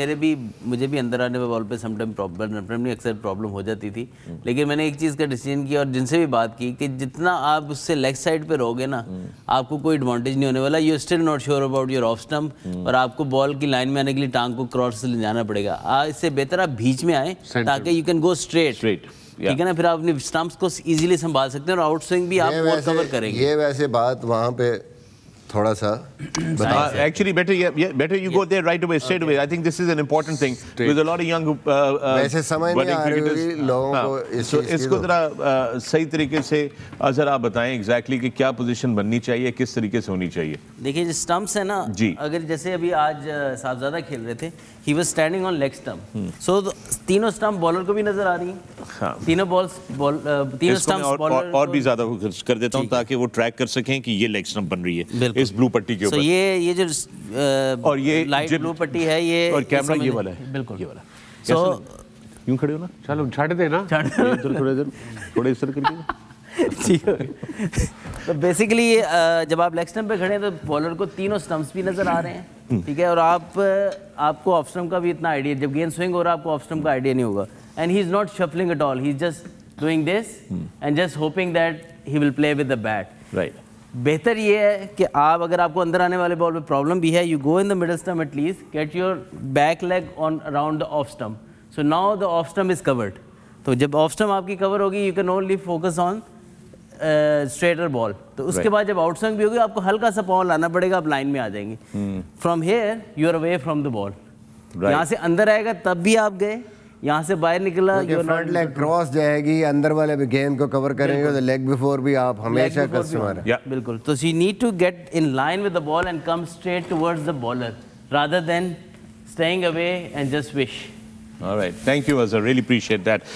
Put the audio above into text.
मेरे भी मुझे भी अंदर आने में बॉल पे समटाइम प्रॉब्लम नहीं अक्सर प्रॉब्लम हो जाती थी लेकिन मैंने एक चीज़ का डिसीजन किया और जिनसे भी बात की कि जितना आप उससे लेग साइड पे रहोगे ना आपको कोई एडवांटेज नहीं होने वाला you still not sure about your off stump और आपको बॉल की लाइन में आने के लिए टांग को क्रॉस से ले जाना पड़ेगा इससे बेहतर आप बीच में आए ताकि you can go straight straight ठीक है ना फिर आप अपने स्टम्प को इजीली संभाल सकते हैं और आउट स्विंग भी आप कवर करेंगे ये वैसे बात वहाँ पे थोड़ा सा बता एक्चुअली बेटर या better you go there right away straight away I think this is an important thing with a lot of young वैसे समय नहीं आ रही लोगों हाँ। को इस इसको तो- जरा uh, सही तरीके से अजर uh, आप बताएं एग्जैक्टली कि क्या पोजीशन बननी चाहिए किस तरीके से होनी चाहिए देखिए जो स्टंप्स है ना अगर जैसे अभी आज uh, साहबजादा खेल रहे थे he was standing on leg stump so तीनों स्टंप बॉलर को भी नजर आ रही हाँ। तीनों बॉल्स बॉल तीनों स्टंप्स और, और, और भी ज्यादा कर देता हूँ ताकि वो ट्रैक कर सकें कि ये लेग स्टंप बन रही है इस ब्लू पट्टी के ऊपर ये ये जो और ये लाइट ब्लू पट्टी है ये और कैमरा ये वाला है बिल्कुल ये वाला सो यूं खड़े हो ना चलो दे ना थोड़े थोड़े करके तो बेसिकली जब आप लेग स्टम्प पे खड़े हैं तो बॉलर को तीनों स्टम्प्स भी नज़र आ रहे हैं हम्म। ठीक है और आप आपको ऑफ स्टम्प का भी इतना आइडिया जब गेंद स्विंग हो रहा है आपको ऑफ स्टम्प का आइडिया नहीं होगा and he's not shuffling at all. He's just doing this hmm. and just hoping that he will play with the bat. Right. बेहतर ये है कि आप अगर आपको अंदर आने वाले बॉल में प्रॉब्लम भी है you go in the middle stump at least get your back leg on around the off stump so now the off stump is covered तो जब ऑफ स्टम्प आपकी कवर होगी you can only focus on straighter ball तो उसके right. बाद जब out भी होगी आपको हल्का सा पाँव लाना पड़ेगा आप लाइन में आ जाएंगे from here you are away from the ball यहाँ से अंदर आएगा तब भी आप गए यहाँ से बाहर निकला फ्रंट लेग क्रॉस जाएगी अंदर वाले भी गेंद को कवर करेंगे तो लेग बिफोर भी आप हमेशा कस्टमर है बिल्कुल तो she need to get in line with the ball and come straight towards the bowler rather than staying away and just wish All right. Thank you, Azhar. Really appreciate that.